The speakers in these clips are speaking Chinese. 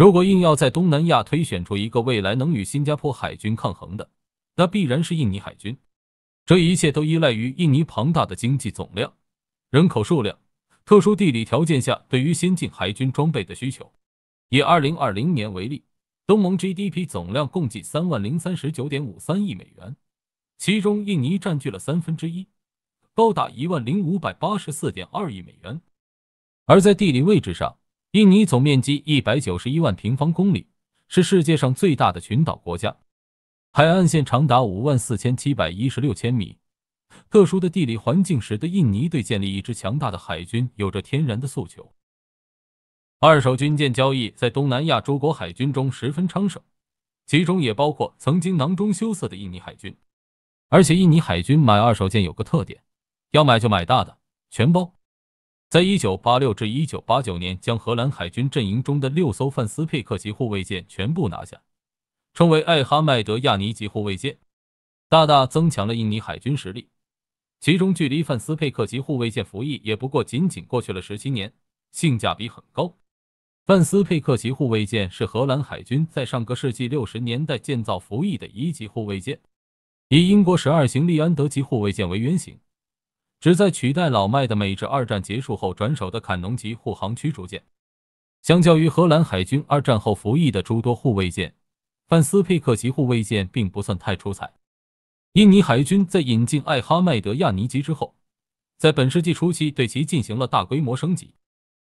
如果硬要在东南亚推选出一个未来能与新加坡海军抗衡的，那必然是印尼海军。这一切都依赖于印尼庞大的经济总量、人口数量、特殊地理条件下对于先进海军装备的需求。以二零二零年为例，东盟 GDP 总量共计三万零三十九点五三亿美元，其中印尼占据了三分之一，高达一万零五百八十四点二亿美元。而在地理位置上，印尼总面积一百九十一万平方公里，是世界上最大的群岛国家，海岸线长达五万四千七百一十六千米。特殊的地理环境使得印尼对建立一支强大的海军有着天然的诉求。二手军舰交易在东南亚诸国海军中十分昌盛，其中也包括曾经囊中羞涩的印尼海军。而且印尼海军买二手舰有个特点：要买就买大的，全包。在一九八六至一九八九年，将荷兰海军阵营中的六艘范斯佩克级护卫舰全部拿下，称为艾哈迈德亚尼级护卫舰，大大增强了印尼海军实力。其中，距离范斯佩克级护卫舰服役也不过仅仅过去了十七年，性价比很高。范斯佩克级护卫舰是荷兰海军在上个世纪六十年代建造服役的一级护卫舰，以英国十二型利安德级护卫舰为原型。旨在取代老迈的美制二战结束后转手的坎农级护航驱逐舰，相较于荷兰海军二战后服役的诸多护卫舰，范斯佩克级护卫舰并不算太出彩。印尼海军在引进艾哈迈德亚尼级之后，在本世纪初期对其进行了大规模升级，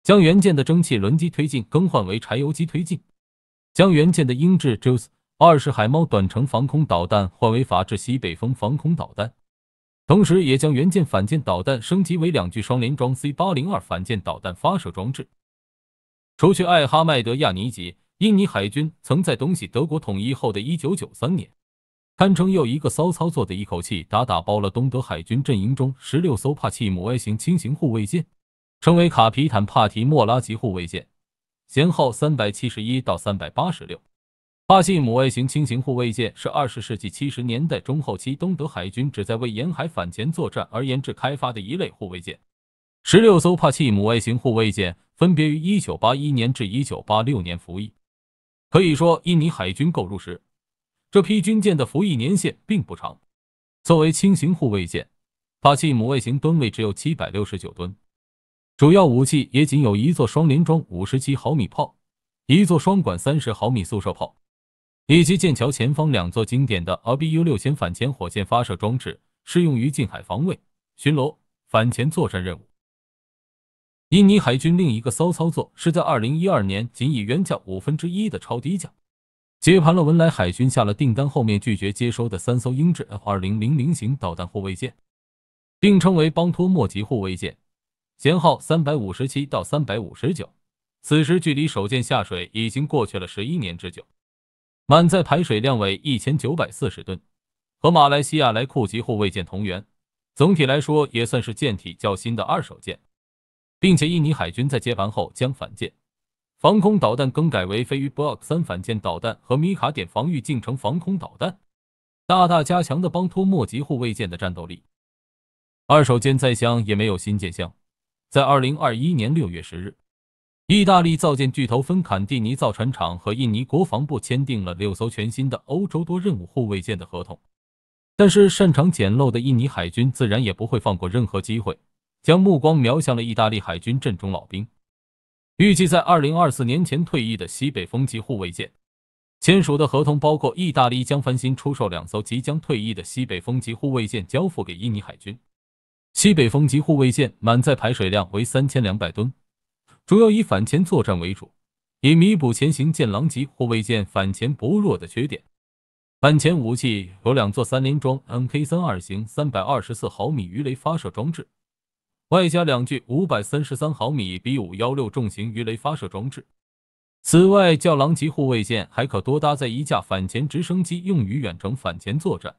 将原舰的蒸汽轮机推进更换为柴油机推进，将原舰的英制 Juce i 二十海猫短程防空导弹换为法制西北风防空导弹。同时，也将原舰反舰导弹升级为两具双联装 C 八零二反舰导弹发射装置。除去艾哈迈德·亚尼级，印尼海军曾在东西德国统一后的一九九三年，堪称又一个骚操作的一口气打打包了东德海军阵营中十六艘帕奇姆 A 型轻型护卫舰，称为卡皮坦帕提莫拉级护卫舰，舷号三百七十一到三百八十六。帕奇母外型轻型护卫舰是二十世纪七十年代中后期东德海军旨在为沿海反潜作战而研制开发的一类护卫舰。十六艘帕奇姆外型护卫舰分别于一九八一年至一九八六年服役。可以说，印尼海军购入时，这批军舰的服役年限并不长。作为轻型护卫舰，帕奇姆外型吨位只有七百六十九吨，主要武器也仅有一座双联装五十七毫米炮，一座双管三十毫米速射炮。以及剑桥前方两座经典的 RBU 六千反潜火箭发射装置，适用于近海防卫、巡逻、反潜作战任务。印尼海军另一个骚操作是在二零一二年，仅以原价五分之一的超低价，接盘了文莱海军下了订单后面拒绝接收的三艘英制 F 二零零零型导弹护卫舰，并称为邦托莫级护卫舰，舷号三百五十七到三百五十九。此时距离首舰下水已经过去了十一年之久。满载排水量为一千九百四十吨，和马来西亚莱库吉护卫舰同源，总体来说也算是舰体较新的二手舰，并且印尼海军在接盘后将反舰防空导弹更改为飞鱼 Block 三反舰导弹和米卡点防御进程防空导弹，大大加强了邦托莫吉护卫舰的战斗力。二手舰再香也没有新舰香，在二零二一年六月十日。意大利造舰巨头芬坎蒂尼造船厂和印尼国防部签订了六艘全新的欧洲多任务护卫舰的合同，但是擅长捡漏的印尼海军自然也不会放过任何机会，将目光瞄向了意大利海军阵中老兵。预计在二零二四年前退役的西北风级护卫舰签署的合同包括，意大利将翻新出售两艘即将退役的西北风级护卫舰，交付给印尼海军。西北风级护卫舰满载排水量为三千两百吨。主要以反潜作战为主，以弥补潜行舰狼级或未舰反潜薄弱的缺点。反潜武器有两座三联装 Mk 三二型三百二十四毫米鱼雷发射装置，外加两具五百三十三毫米 B 五幺六重型鱼雷发射装置。此外，叫狼级护卫舰还可多搭载一架反潜直升机，用于远程反潜作战。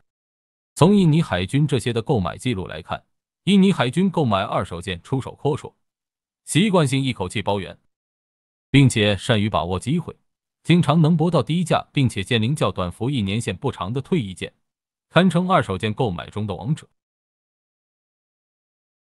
从印尼海军这些的购买记录来看，印尼海军购买二手舰出手阔绰。习惯性一口气包圆，并且善于把握机会，经常能博到低价，并且剑龄较短、服役年限不长的退役剑，堪称二手剑购买中的王者。